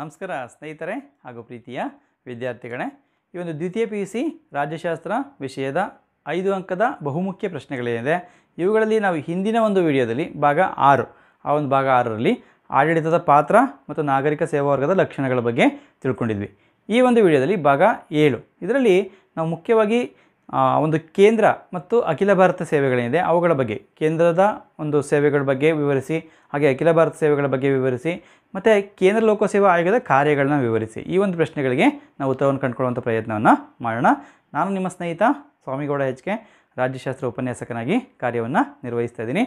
ನಮಸ್ಕಾರ ಸ್ನೇಹಿತರೆ ಹಾಗೂ ಪ್ರೀತಿಯ ವಿದ್ಯಾರ್ಥಿಗಳೇ ಈ ಒಂದು ದ್ವಿತೀಯ ಪಿ ಯು ಸಿ ರಾಜ್ಯಶಾಸ್ತ್ರ ವಿಷಯದ ಐದು ಅಂಕದ ಬಹುಮುಖ್ಯ ಪ್ರಶ್ನೆಗಳೇನಿದೆ ಇವುಗಳಲ್ಲಿ ನಾವು ಹಿಂದಿನ ಒಂದು ವಿಡಿಯೋದಲ್ಲಿ ಭಾಗ ಆರು ಆ ಒಂದು ಭಾಗ ಆರರಲ್ಲಿ ಆಡಳಿತದ ಪಾತ್ರ ಮತ್ತು ನಾಗರಿಕ ಸೇವಾ ವರ್ಗದ ಲಕ್ಷಣಗಳ ಬಗ್ಗೆ ತಿಳ್ಕೊಂಡಿದ್ವಿ ಈ ಒಂದು ವಿಡಿಯೋದಲ್ಲಿ ಭಾಗ ಏಳು ಇದರಲ್ಲಿ ನಾವು ಮುಖ್ಯವಾಗಿ ಒಂದು ಕೇಂದ್ರ ಮತ್ತು ಅಖಿಲ ಭಾರತ ಸೇವೆಗಳೇನಿದೆ ಅವುಗಳ ಬಗ್ಗೆ ಕೇಂದ್ರದ ಒಂದು ಸೇವೆಗಳ ಬಗ್ಗೆ ವಿವರಿಸಿ ಹಾಗೆ ಅಖಿಲ ಭಾರತ ಸೇವೆಗಳ ಬಗ್ಗೆ ವಿವರಿಸಿ ಮತ್ತು ಕೇಂದ್ರ ಲೋಕಸೇವಾ ಆಯೋಗದ ಕಾರ್ಯಗಳನ್ನ ವಿವರಿಸಿ ಈ ಒಂದು ಪ್ರಶ್ನೆಗಳಿಗೆ ನಾವು ಉತ್ತರವನ್ನು ಕಂಡುಕೊಳ್ಳುವಂಥ ಪ್ರಯತ್ನವನ್ನು ಮಾಡೋಣ ನಾನು ನಿಮ್ಮ ಸ್ನೇಹಿತ ಸ್ವಾಮಿಗೌಡ ಎಚ್ ಕೆ ರಾಜ್ಯಶಾಸ್ತ್ರ ಉಪನ್ಯಾಸಕನಾಗಿ ಕಾರ್ಯವನ್ನು ನಿರ್ವಹಿಸ್ತಾ ಇದ್ದೀನಿ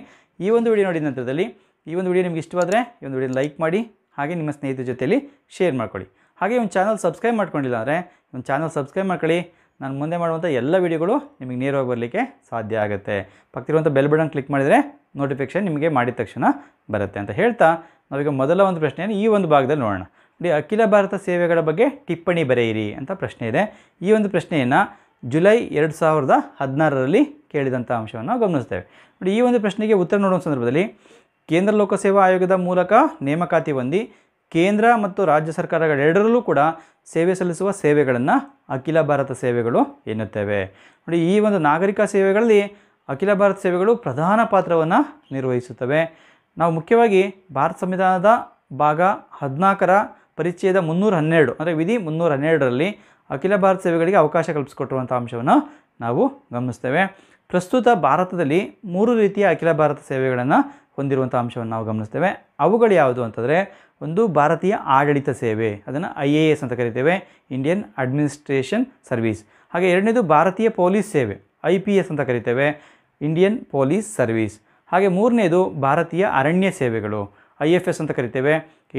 ಈ ಒಂದು ವಿಡಿಯೋ ನೋಡಿದ ನಂತರದಲ್ಲಿ ಈ ಒಂದು ವಿಡಿಯೋ ನಿಮ್ಗೆ ಇಷ್ಟವಾದರೆ ಈ ಒಂದು ವಿಡಿಯೋ ಲೈಕ್ ಮಾಡಿ ಹಾಗೆ ನಿಮ್ಮ ಸ್ನೇಹಿತರ ಜೊತೆಯಲ್ಲಿ ಶೇರ್ ಮಾಡ್ಕೊಳ್ಳಿ ಹಾಗೆ ಒಂದು ಚಾನಲ್ ಸಬ್ಸ್ಕ್ರೈಬ್ ಮಾಡ್ಕೊಂಡಿಲ್ಲ ಅಂದರೆ ಒಂದು ಚಾನಲ್ ಸಬ್ಸ್ಕ್ರೈಬ್ ಮಾಡ್ಕೊಳ್ಳಿ ನಾನು ಮುಂದೆ ಮಾಡುವಂಥ ಎಲ್ಲ ವೀಡಿಯೋಗಳು ನಿಮಗೆ ನೇರವಾಗಿ ಬರಲಿಕ್ಕೆ ಸಾಧ್ಯ ಆಗುತ್ತೆ ಪಕ್ಕದಿರುವಂಥ ಬೆಲ್ ಬಟನ್ ಕ್ಲಿಕ್ ಮಾಡಿದರೆ ನೋಟಿಫಿಕೇಷನ್ ನಿಮಗೆ ಮಾಡಿದ ತಕ್ಷಣ ಬರುತ್ತೆ ಅಂತ ಹೇಳ್ತಾ ನಾವೀಗ ಮೊದಲ ಒಂದು ಪ್ರಶ್ನೆಯನ್ನು ಈ ಒಂದು ಭಾಗದಲ್ಲಿ ನೋಡೋಣ ನೋಡಿ ಅಖಿಲ ಭಾರತ ಸೇವೆಗಳ ಬಗ್ಗೆ ಟಿಪ್ಪಣಿ ಬರೆಯಿರಿ ಅಂತ ಪ್ರಶ್ನೆ ಇದೆ ಈ ಒಂದು ಪ್ರಶ್ನೆಯನ್ನು ಜುಲೈ ಎರಡು ಸಾವಿರದ ಹದಿನಾರರಲ್ಲಿ ಕೇಳಿದಂಥ ಅಂಶವನ್ನು ಗಮನಿಸ್ತೇವೆ ನೋಡಿ ಈ ಒಂದು ಪ್ರಶ್ನೆಗೆ ಉತ್ತರ ನೋಡುವ ಸಂದರ್ಭದಲ್ಲಿ ಕೇಂದ್ರ ಲೋಕಸೇವಾ ಆಯೋಗದ ಮೂಲಕ ನೇಮಕಾತಿ ಹೊಂದಿ ಕೇಂದ್ರ ಮತ್ತು ರಾಜ್ಯ ಸರ್ಕಾರಗಳೆರಡರಲ್ಲೂ ಕೂಡ ಸೇವೆ ಸಲ್ಲಿಸುವ ಸೇವೆಗಳನ್ನು ಅಖಿಲ ಭಾರತ ಸೇವೆಗಳು ಎನ್ನುತ್ತೇವೆ ನೋಡಿ ಈ ಒಂದು ನಾಗರಿಕ ಸೇವೆಗಳಲ್ಲಿ ಅಖಿಲ ಭಾರತ ಸೇವೆಗಳು ಪ್ರಧಾನ ಪಾತ್ರವನ್ನು ನಿರ್ವಹಿಸುತ್ತವೆ ನಾವು ಮುಖ್ಯವಾಗಿ ಭಾರತ ಸಂವಿಧಾನದ ಭಾಗ ಹದಿನಾಲ್ಕರ ಪರಿಚಯದ ಮುನ್ನೂರ ಹನ್ನೆರಡು ಅಂದರೆ ವಿಧಿ ಮುನ್ನೂರ ಹನ್ನೆರಡರಲ್ಲಿ ಅಖಿಲ ಭಾರತ ಸೇವೆಗಳಿಗೆ ಅವಕಾಶ ಕಲ್ಪಿಸಿಕೊಟ್ಟಿರುವಂಥ ಅಂಶವನ್ನು ನಾವು ಗಮನಿಸ್ತೇವೆ ಪ್ರಸ್ತುತ ಭಾರತದಲ್ಲಿ ಮೂರು ರೀತಿಯ ಅಖಿಲ ಭಾರತ ಸೇವೆಗಳನ್ನು ಹೊಂದಿರುವಂಥ ಅಂಶವನ್ನು ನಾವು ಗಮನಿಸ್ತೇವೆ ಅವುಗಳು ಯಾವುದು ಅಂತಂದರೆ ಒಂದು ಭಾರತೀಯ ಆಡಳಿತ ಸೇವೆ ಅದನ್ನು ಐ ಎ ಎಸ್ ಅಂತ ಕರಿತೇವೆ ಇಂಡಿಯನ್ ಅಡ್ಮಿನಿಸ್ಟ್ರೇಷನ್ ಸರ್ವೀಸ್ ಹಾಗೆ ಎರಡನೇದು ಭಾರತೀಯ ಪೊಲೀಸ್ ಸೇವೆ ಐ ಪಿ ಎಸ್ ಅಂತ ಕರಿತೇವೆ ಇಂಡಿಯನ್ ಪೊಲೀಸ್ ಸರ್ವೀಸ್ ಹಾಗೆ ಮೂರನೇದು ಭಾರತೀಯ ಅರಣ್ಯ ಸೇವೆಗಳು ಐ ಎಫ್ ಎಸ್ ಅಂತ ಕರಿತೇವೆ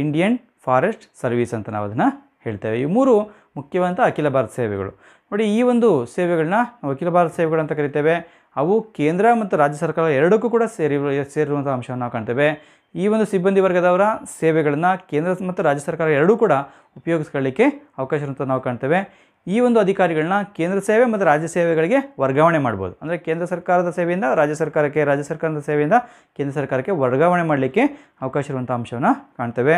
ಇಂಡಿಯನ್ ಫಾರೆಸ್ಟ್ ಸರ್ವೀಸ್ ಅಂತ ನಾವು ಅದನ್ನು ಹೇಳ್ತೇವೆ ಈ ಮೂರು ಮುಖ್ಯವಂತ ಅಖಿಲ ಭಾರತ ಸೇವೆಗಳು ನೋಡಿ ಈ ಒಂದು ಸೇವೆಗಳನ್ನ ನಾವು ಅಖಿಲ ಭಾರತ ಅಂತ ಕರಿತೇವೆ ಅವು ಕೇಂದ್ರ ಮತ್ತು ರಾಜ್ಯ ಸರ್ಕಾರ ಎರಡಕ್ಕೂ ಕೂಡ ಸೇರಿ ಸೇರಿರುವಂಥ ಅಂಶವನ್ನು ನಾವು ಕಾಣ್ತೇವೆ ಈ ಒಂದು ಸಿಬ್ಬಂದಿ ವರ್ಗದವರ ಸೇವೆಗಳನ್ನು ಕೇಂದ್ರ ಮತ್ತು ರಾಜ್ಯ ಸರ್ಕಾರ ಎರಡೂ ಕೂಡ ಉಪಯೋಗಿಸ್ಕೊಳ್ಳಿಕ್ಕೆ ಅವಕಾಶ ಇರುವಂಥ ನಾವು ಕಾಣ್ತೇವೆ ಈ ಒಂದು ಅಧಿಕಾರಿಗಳನ್ನ ಕೇಂದ್ರ ಸೇವೆ ಮತ್ತು ರಾಜ್ಯ ಸೇವೆಗಳಿಗೆ ವರ್ಗಾವಣೆ ಮಾಡ್ಬೋದು ಅಂದರೆ ಕೇಂದ್ರ ಸರ್ಕಾರದ ಸೇವೆಯಿಂದ ರಾಜ್ಯ ಸರ್ಕಾರಕ್ಕೆ ರಾಜ್ಯ ಸರ್ಕಾರದ ಸೇವೆಯಿಂದ ಕೇಂದ್ರ ಸರ್ಕಾರಕ್ಕೆ ವರ್ಗಾವಣೆ ಮಾಡಲಿಕ್ಕೆ ಅವಕಾಶ ಇರುವಂಥ ಅಂಶವನ್ನು ಕಾಣ್ತೇವೆ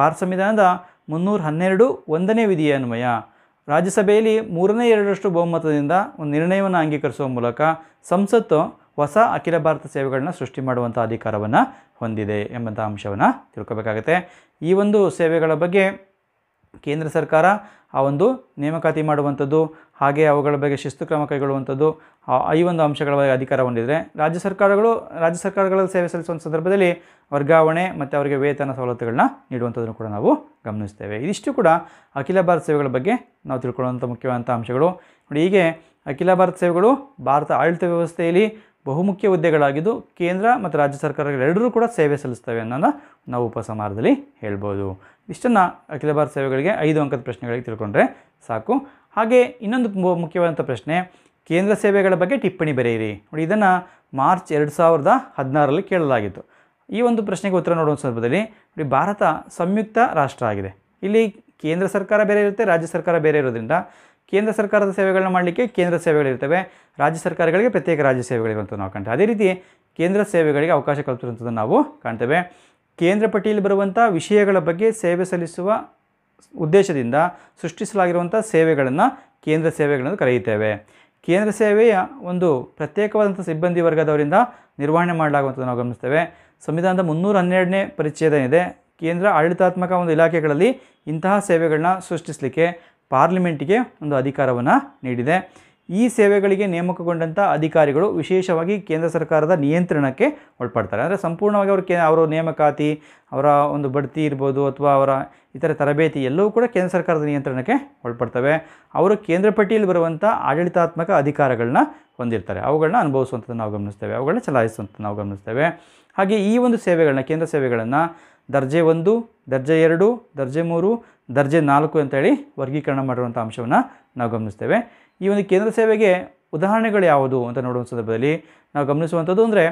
ಭಾರತ ಸಂವಿಧಾನದ ಮುನ್ನೂರ ಹನ್ನೆರಡು ಒಂದನೇ ವಿಧಿಯ ಅನ್ವಯ ರಾಜ್ಯಸಭೆಯಲ್ಲಿ ಮೂರನೇ ಎರಡರಷ್ಟು ಬಹುಮತದಿಂದ ಒಂದು ನಿರ್ಣಯವನ್ನು ಅಂಗೀಕರಿಸುವ ಮೂಲಕ ಸಂಸತ್ತು ಹೊಸ ಅಖಿಲ ಭಾರತ ಸೇವೆಗಳನ್ನ ಸೃಷ್ಟಿ ಮಾಡುವಂಥ ಅಧಿಕಾರವನ್ನು ಹೊಂದಿದೆ ಎಂಬಂಥ ಅಂಶವನ್ನು ತಿಳ್ಕೋಬೇಕಾಗತ್ತೆ ಈ ಒಂದು ಸೇವೆಗಳ ಬಗ್ಗೆ ಕೇಂದ್ರ ಸರ್ಕಾರ ಆ ಒಂದು ನೇಮಕಾತಿ ಮಾಡುವಂಥದ್ದು ಹಾಗೆ ಅವುಗಳ ಬಗ್ಗೆ ಶಿಸ್ತು ಕ್ರಮ ಕೈಗೊಳ್ಳುವಂಥದ್ದು ಈ ಒಂದು ಅಂಶಗಳ ಬಗ್ಗೆ ಅಧಿಕಾರ ಹೊಂದಿದರೆ ರಾಜ್ಯ ಸರ್ಕಾರಗಳು ರಾಜ್ಯ ಸರ್ಕಾರಗಳಲ್ಲಿ ಸೇವೆ ಸಲ್ಲಿಸುವಂಥ ಸಂದರ್ಭದಲ್ಲಿ ವರ್ಗಾವಣೆ ಮತ್ತು ಅವರಿಗೆ ವೇತನ ಸವಲತ್ತುಗಳನ್ನ ನೀಡುವಂಥದ್ದನ್ನು ಕೂಡ ನಾವು ಗಮನಿಸ್ತೇವೆ ಇದಿಷ್ಟು ಕೂಡ ಅಖಿಲ ಭಾರತ ಸೇವೆಗಳ ಬಗ್ಗೆ ನಾವು ತಿಳ್ಕೊಳ್ಳುವಂಥ ಮುಖ್ಯವಾದಂಥ ಅಂಶಗಳು ನೋಡಿ ಹೀಗೆ ಅಖಿಲ ಭಾರತ ಸೇವೆಗಳು ಭಾರತ ಆಡಳಿತ ವ್ಯವಸ್ಥೆಯಲ್ಲಿ ಬಹುಮುಖ್ಯ ಹುದ್ದೆಗಳಾಗಿದ್ದು ಕೇಂದ್ರ ಮತ್ತು ರಾಜ್ಯ ಸರ್ಕಾರಗಳೆರಡರೂ ಕೂಡ ಸೇವೆ ಸಲ್ಲಿಸ್ತವೆ ಅನ್ನೋದನ್ನು ನಾವು ಉಪಸಮಾರದಲ್ಲಿ ಹೇಳ್ಬೋದು ಇಷ್ಟನ್ನು ಅಖಿಲ ಭಾರತ ಸೇವೆಗಳಿಗೆ ಐದು ಅಂಕದ ಪ್ರಶ್ನೆಗಳಿಗೆ ತಿಳ್ಕೊಂಡ್ರೆ ಸಾಕು ಹಾಗೆ ಇನ್ನೊಂದು ಮುಖ್ಯವಾದಂಥ ಪ್ರಶ್ನೆ ಕೇಂದ್ರ ಸೇವೆಗಳ ಬಗ್ಗೆ ಟಿಪ್ಪಣಿ ಬರೆಯಿರಿ ನೋಡಿ ಇದನ್ನು ಮಾರ್ಚ್ ಎರಡು ಸಾವಿರದ ಹದಿನಾರರಲ್ಲಿ ಕೇಳಲಾಗಿತ್ತು ಈ ಒಂದು ಪ್ರಶ್ನೆಗೆ ಉತ್ತರ ನೋಡುವ ಸಂದರ್ಭದಲ್ಲಿ ನೋಡಿ ಭಾರತ ಸಂಯುಕ್ತ ರಾಷ್ಟ್ರ ಆಗಿದೆ ಇಲ್ಲಿ ಕೇಂದ್ರ ಸರ್ಕಾರ ಬೇರೆ ಇರುತ್ತೆ ರಾಜ್ಯ ಸರ್ಕಾರ ಬೇರೆ ಇರೋದ್ರಿಂದ ಕೇಂದ್ರ ಸರ್ಕಾರದ ಸೇವೆಗಳನ್ನ ಮಾಡಲಿಕ್ಕೆ ಕೇಂದ್ರ ಸೇವೆಗಳಿರ್ತವೆ ರಾಜ್ಯ ಸರ್ಕಾರಗಳಿಗೆ ಪ್ರತ್ಯೇಕ ರಾಜ್ಯ ಸೇವೆಗಳಿರುವಂಥದ್ದು ನಾವು ಕಾಣ್ತೇವೆ ಅದೇ ರೀತಿ ಕೇಂದ್ರ ಸೇವೆಗಳಿಗೆ ಅವಕಾಶ ಕಲ್ಪಿರುವಂಥದ್ದು ನಾವು ಕಾಣ್ತೇವೆ ಕೇಂದ್ರ ಪಟ್ಟಿಯಲ್ಲಿ ಬರುವಂಥ ವಿಷಯಗಳ ಬಗ್ಗೆ ಸೇವೆ ಸಲ್ಲಿಸುವ ಉದ್ದೇಶದಿಂದ ಸೃಷ್ಟಿಸಲಾಗಿರುವಂಥ ಸೇವೆಗಳನ್ನು ಕೇಂದ್ರ ಸೇವೆಗಳನ್ನು ಕರೆಯುತ್ತೇವೆ ಕೇಂದ್ರ ಸೇವೆಯ ಒಂದು ಪ್ರತ್ಯೇಕವಾದಂಥ ಸಿಬ್ಬಂದಿ ವರ್ಗದವರಿಂದ ನಿರ್ವಹಣೆ ಮಾಡಲಾಗುವಂಥದ್ದು ನಾವು ಗಮನಿಸ್ತೇವೆ ಸಂವಿಧಾನದ ಮುನ್ನೂರ ಹನ್ನೆರಡನೇ ಪರಿಚ್ಛೇದ ಇದೆ ಕೇಂದ್ರ ಆಡಳಿತಾತ್ಮಕ ಒಂದು ಇಲಾಖೆಗಳಲ್ಲಿ ಇಂತಹ ಸೇವೆಗಳನ್ನ ಸೃಷ್ಟಿಸಲಿಕ್ಕೆ ಪಾರ್ಲಿಮೆಂಟಿಗೆ ಒಂದು ಅಧಿಕಾರವನ್ನು ನೀಡಿದೆ ಈ ಸೇವೆಗಳಿಗೆ ನೇಮಕಗೊಂಡಂಥ ಅಧಿಕಾರಿಗಳು ವಿಶೇಷವಾಗಿ ಕೇಂದ್ರ ಸರ್ಕಾರದ ನಿಯಂತ್ರಣಕ್ಕೆ ಒಳಪಡ್ತಾರೆ ಅಂದರೆ ಸಂಪೂರ್ಣವಾಗಿ ಅವರು ಕೇ ಅವರ ನೇಮಕಾತಿ ಅವರ ಒಂದು ಬಡ್ತಿ ಇರ್ಬೋದು ಅಥವಾ ಅವರ ಇತರ ತರಬೇತಿ ಎಲ್ಲವೂ ಕೂಡ ಕೇಂದ್ರ ಸರ್ಕಾರದ ನಿಯಂತ್ರಣಕ್ಕೆ ಒಳಪಡ್ತವೆ ಅವರು ಕೇಂದ್ರ ಪಟ್ಟಿಯಲ್ಲಿ ಬರುವಂಥ ಆಡಳಿತಾತ್ಮಕ ಅಧಿಕಾರಗಳನ್ನ ಹೊಂದಿರ್ತಾರೆ ಅವುಗಳನ್ನ ಅನುಭವಿಸುವಂಥದ್ದು ನಾವು ಗಮನಿಸ್ತೇವೆ ಅವುಗಳನ್ನ ಚಲಾಯಿಸುವಂಥ ನಾವು ಗಮನಿಸ್ತೇವೆ ಹಾಗೆ ಈ ಒಂದು ಸೇವೆಗಳನ್ನ ಕೇಂದ್ರ ಸೇವೆಗಳನ್ನು ದರ್ಜೆ ಒಂದು ದರ್ಜೆ ಎರಡು ದರ್ಜೆ ಮೂರು ದರ್ಜೆ ನಾಲ್ಕು ಅಂತೇಳಿ ವರ್ಗೀಕರಣ ಮಾಡಿರುವಂಥ ಅಂಶವನ್ನು ನಾವು ಗಮನಿಸ್ತೇವೆ ಈ ಒಂದು ಕೇಂದ್ರ ಸೇವೆಗೆ ಉದಾಹರಣೆಗಳು ಯಾವುದು ಅಂತ ನೋಡುವ ಸಂದರ್ಭದಲ್ಲಿ ನಾವು ಗಮನಿಸುವಂಥದ್ದು ಅಂದರೆ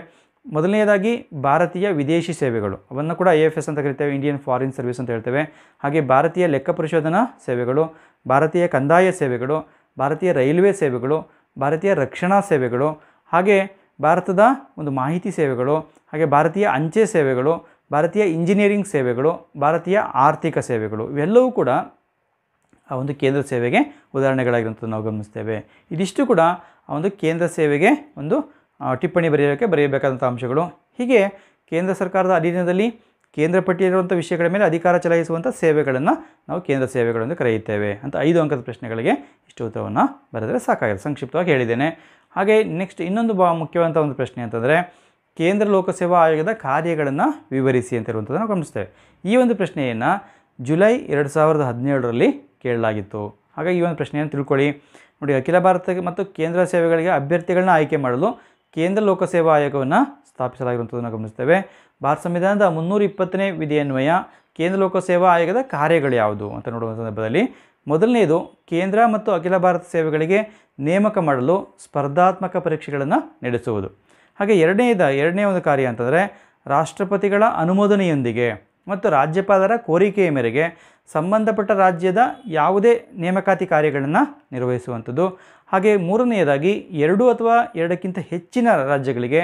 ಮೊದಲನೆಯದಾಗಿ ಭಾರತೀಯ ವಿದೇಶಿ ಸೇವೆಗಳು ಅವನ್ನು ಕೂಡ ಐ ಎಫ್ ಎಸ್ ಅಂತ ಕರಿತೇವೆ ಇಂಡಿಯನ್ ಫಾರಿನ್ ಸರ್ವಿಸ್ ಅಂತ ಹೇಳ್ತೇವೆ ಹಾಗೆ ಭಾರತೀಯ ಲೆಕ್ಕ ಪರಿಶೋಧನಾ ಸೇವೆಗಳು ಭಾರತೀಯ ಕಂದಾಯ ಸೇವೆಗಳು ಭಾರತೀಯ ರೈಲ್ವೆ ಸೇವೆಗಳು ಭಾರತೀಯ ರಕ್ಷಣಾ ಸೇವೆಗಳು ಹಾಗೆ ಭಾರತದ ಒಂದು ಮಾಹಿತಿ ಸೇವೆಗಳು ಹಾಗೆ ಭಾರತೀಯ ಅಂಚೆ ಸೇವೆಗಳು ಭಾರತೀಯ ಇಂಜಿನಿಯರಿಂಗ್ ಸೇವೆಗಳು ಭಾರತೀಯ ಆರ್ಥಿಕ ಸೇವೆಗಳು ಇವೆಲ್ಲವೂ ಕೂಡ ಆ ಒಂದು ಕೇಂದ್ರ ಸೇವೆಗೆ ಉದಾಹರಣೆಗಳಾಗಿರುವಂಥದ್ದು ನಾವು ಗಮನಿಸ್ತೇವೆ ಇದಿಷ್ಟು ಕೂಡ ಆ ಒಂದು ಕೇಂದ್ರ ಸೇವೆಗೆ ಒಂದು ಟಿಪ್ಪಣಿ ಬರೆಯೋಕ್ಕೆ ಬರೆಯಬೇಕಾದಂಥ ಅಂಶಗಳು ಹೀಗೆ ಕೇಂದ್ರ ಸರ್ಕಾರದ ಅಧೀನದಲ್ಲಿ ಕೇಂದ್ರ ಪಟ್ಟಿಯಲ್ಲಿರುವಂಥ ವಿಷಯಗಳ ಮೇಲೆ ಅಧಿಕಾರ ಚಲಾಯಿಸುವಂಥ ಸೇವೆಗಳನ್ನು ನಾವು ಕೇಂದ್ರ ಸೇವೆಗಳೆಂದು ಕರೆಯುತ್ತೇವೆ ಅಂತ ಐದು ಅಂಕದ ಪ್ರಶ್ನೆಗಳಿಗೆ ಇಷ್ಟು ಉತ್ತರವನ್ನು ಬರೆದರೆ ಸಾಕಾಗಿದೆ ಸಂಕ್ಷಿಪ್ತವಾಗಿ ಹೇಳಿದ್ದೇನೆ ಹಾಗೆ ನೆಕ್ಸ್ಟ್ ಇನ್ನೊಂದು ಬಾ ಮುಖ್ಯವಾದಂಥ ಒಂದು ಪ್ರಶ್ನೆ ಅಂತಂದರೆ ಕೇಂದ್ರ ಲೋಕಸೇವಾ ಆಯೋಗದ ಕಾರ್ಯಗಳನ್ನು ವಿವರಿಸಿ ಅಂತ ಅಂತಿರುವಂಥದ್ದನ್ನು ಗಮನಿಸ್ತೇವೆ ಈ ಒಂದು ಪ್ರಶ್ನೆಯನ್ನು ಜುಲೈ ಎರಡು ಸಾವಿರದ ಹದಿನೇಳರಲ್ಲಿ ಕೇಳಲಾಗಿತ್ತು ಹಾಗಾಗಿ ಈ ಒಂದು ಪ್ರಶ್ನೆಯನ್ನು ತಿಳ್ಕೊಳ್ಳಿ ನೋಡಿ ಅಖಿಲ ಭಾರತ ಮತ್ತು ಕೇಂದ್ರ ಸೇವೆಗಳಿಗೆ ಅಭ್ಯರ್ಥಿಗಳನ್ನ ಆಯ್ಕೆ ಮಾಡಲು ಕೇಂದ್ರ ಲೋಕಸೇವಾ ಆಯೋಗವನ್ನು ಸ್ಥಾಪಿಸಲಾಗಿರುವಂಥದ್ದನ್ನು ಗಮನಿಸ್ತೇವೆ ಭಾರತ ಸಂವಿಧಾನದ ಮುನ್ನೂರ ಇಪ್ಪತ್ತನೇ ವಿಧಿಯನ್ವಯ ಕೇಂದ್ರ ಲೋಕಸೇವಾ ಆಯೋಗದ ಕಾರ್ಯಗಳು ಯಾವುದು ಅಂತ ನೋಡುವ ಸಂದರ್ಭದಲ್ಲಿ ಮೊದಲನೆಯದು ಕೇಂದ್ರ ಮತ್ತು ಅಖಿಲ ಭಾರತ ಸೇವೆಗಳಿಗೆ ನೇಮಕ ಮಾಡಲು ಸ್ಪರ್ಧಾತ್ಮಕ ಪರೀಕ್ಷೆಗಳನ್ನು ನಡೆಸುವುದು ಹಾಗೆ ಎರಡನೇದ ಎರಡನೇ ಒಂದು ಕಾರ್ಯ ಅಂತಂದರೆ ರಾಷ್ಟ್ರಪತಿಗಳ ಅನುಮೋದನೆಯೊಂದಿಗೆ ಮತ್ತು ರಾಜ್ಯಪಾಲರ ಕೋರಿಕೆಯ ಮೇರೆಗೆ ಸಂಬಂಧಪಟ್ಟ ರಾಜ್ಯದ ಯಾವುದೇ ನೇಮಕಾತಿ ಕಾರ್ಯಗಳನ್ನು ನಿರ್ವಹಿಸುವಂಥದ್ದು ಹಾಗೆ ಮೂರನೆಯದಾಗಿ ಎರಡು ಅಥವಾ ಎರಡಕ್ಕಿಂತ ಹೆಚ್ಚಿನ ರಾಜ್ಯಗಳಿಗೆ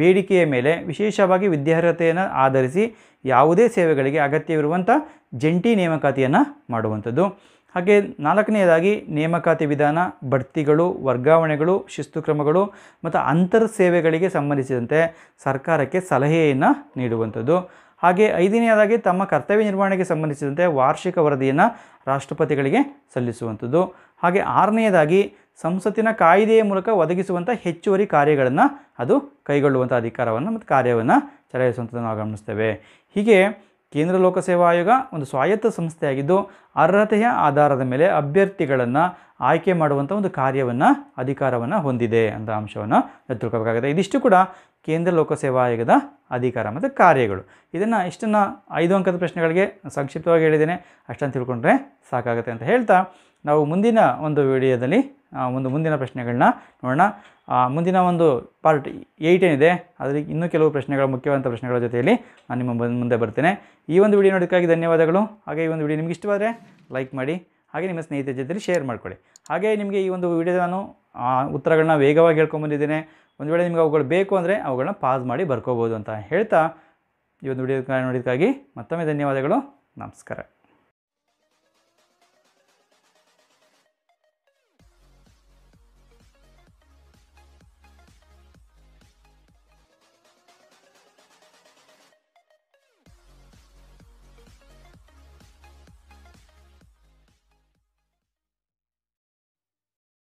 ಬೇಡಿಕೆಯ ಮೇಲೆ ವಿಶೇಷವಾಗಿ ವಿದ್ಯಾರ್ಹತೆಯನ್ನು ಆಧರಿಸಿ ಯಾವುದೇ ಸೇವೆಗಳಿಗೆ ಅಗತ್ಯವಿರುವಂಥ ಜಂಟಿ ನೇಮಕಾತಿಯನ್ನು ಮಾಡುವಂಥದ್ದು ಹಾಗೆ ನಾಲ್ಕನೆಯದಾಗಿ ನೇಮಕಾತಿ ವಿಧಾನ ಬಡ್ತಿಗಳು ವರ್ಗಾವಣೆಗಳು ಶಿಸ್ತು ಕ್ರಮಗಳು ಮತ್ತು ಅಂತರ್ ಸೇವೆಗಳಿಗೆ ಸಂಬಂಧಿಸಿದಂತೆ ಸರ್ಕಾರಕ್ಕೆ ಸಲಹೆಯನ್ನು ನೀಡುವಂಥದ್ದು ಹಾಗೆ ಐದನೆಯದಾಗಿ ತಮ್ಮ ಕರ್ತವ್ಯ ನಿರ್ವಹಣೆಗೆ ಸಂಬಂಧಿಸಿದಂತೆ ವಾರ್ಷಿಕ ವರದಿಯನ್ನು ರಾಷ್ಟ್ರಪತಿಗಳಿಗೆ ಸಲ್ಲಿಸುವಂಥದ್ದು ಹಾಗೆ ಆರನೆಯದಾಗಿ ಸಂಸತ್ತಿನ ಕಾಯಿದೆಯ ಮೂಲಕ ಒದಗಿಸುವಂಥ ಹೆಚ್ಚುವರಿ ಕಾರ್ಯಗಳನ್ನು ಅದು ಕೈಗೊಳ್ಳುವಂಥ ಅಧಿಕಾರವನ್ನು ಮತ್ತು ಕಾರ್ಯವನ್ನು ಚಲಾಯಿಸುವಂಥದ್ದು ನಾವು ಗಮನಿಸ್ತೇವೆ ಹೀಗೆ ಕೇಂದ್ರ ಲೋಕಸೇವಾ ಆಯೋಗ ಒಂದು ಸ್ವಾಯತ್ತ ಸಂಸ್ಥೆಯಾಗಿದ್ದು ಅರ್ಹತೆಯ ಆಧಾರದ ಮೇಲೆ ಅಭ್ಯರ್ಥಿಗಳನ್ನು ಆಯ್ಕೆ ಮಾಡುವಂಥ ಒಂದು ಕಾರ್ಯವನ್ನು ಅಧಿಕಾರವನ್ನು ಹೊಂದಿದೆ ಅಂತ ಅಂಶವನ್ನು ತಿಳ್ಕೋಬೇಕಾಗುತ್ತೆ ಇದಿಷ್ಟು ಕೂಡ ಕೇಂದ್ರ ಲೋಕಸೇವಾ ಆಯೋಗದ ಅಧಿಕಾರ ಮತ್ತು ಕಾರ್ಯಗಳು ಇದನ್ನು ಇಷ್ಟನ್ನು ಐದು ಅಂಕದ ಪ್ರಶ್ನೆಗಳಿಗೆ ಸಂಕ್ಷಿಪ್ತವಾಗಿ ಹೇಳಿದ್ದೇನೆ ಅಷ್ಟನ್ನು ತಿಳ್ಕೊಂಡ್ರೆ ಸಾಕಾಗುತ್ತೆ ಅಂತ ಹೇಳ್ತಾ ನಾವು ಮುಂದಿನ ಒಂದು ವಿಡಿಯೋದಲ್ಲಿ ಒಂದು ಮುಂದಿನ ಪ್ರಶ್ನೆಗಳನ್ನ ನೋಡೋಣ ಮುಂದಿನ ಒಂದು ಪಾರ್ಟ್ ಏಯ್ಟ್ ಏನಿದೆ ಅದರಲ್ಲಿ ಇನ್ನೂ ಕೆಲವು ಪ್ರಶ್ನೆಗಳ ಮುಖ್ಯವಾದಂಥ ಪ್ರಶ್ನೆಗಳ ಜೊತೆಯಲ್ಲಿ ನಾನು ನಿಮ್ಮ ಮುಂದೆ ಬರ್ತೇನೆ ಈ ಒಂದು ವಿಡಿಯೋ ನೋಡೋದಕ್ಕಾಗಿ ಧನ್ಯವಾದಗಳು ಹಾಗೆ ಈ ಒಂದು ವಿಡಿಯೋ ನಿಮಗೆ ಇಷ್ಟವಾದರೆ ಲೈಕ್ ಮಾಡಿ ಹಾಗೆ ನಿಮ್ಮ ಸ್ನೇಹಿತರ ಜೊತೆಯಲ್ಲಿ ಶೇರ್ ಮಾಡಿಕೊಳ್ಳಿ ಹಾಗೆ ನಿಮಗೆ ಈ ಒಂದು ವಿಡಿಯೋ ನಾನು ಉತ್ತರಗಳನ್ನ ವೇಗವಾಗಿ ಹೇಳ್ಕೊಂಬಂದಿದ್ದೇನೆ ಒಂದು ವೇಳೆ ನಿಮಗೆ ಅವುಗಳು ಬೇಕು ಅಂದರೆ ಅವುಗಳನ್ನ ಪಾಸ್ ಮಾಡಿ ಬರ್ಕೋಬೋದು ಅಂತ ಹೇಳ್ತಾ ಈ ಒಂದು ವಿಡಿಯೋ ನೋಡಿದ್ದಕ್ಕಾಗಿ ಮತ್ತೊಮ್ಮೆ ಧನ್ಯವಾದಗಳು ನಮಸ್ಕಾರ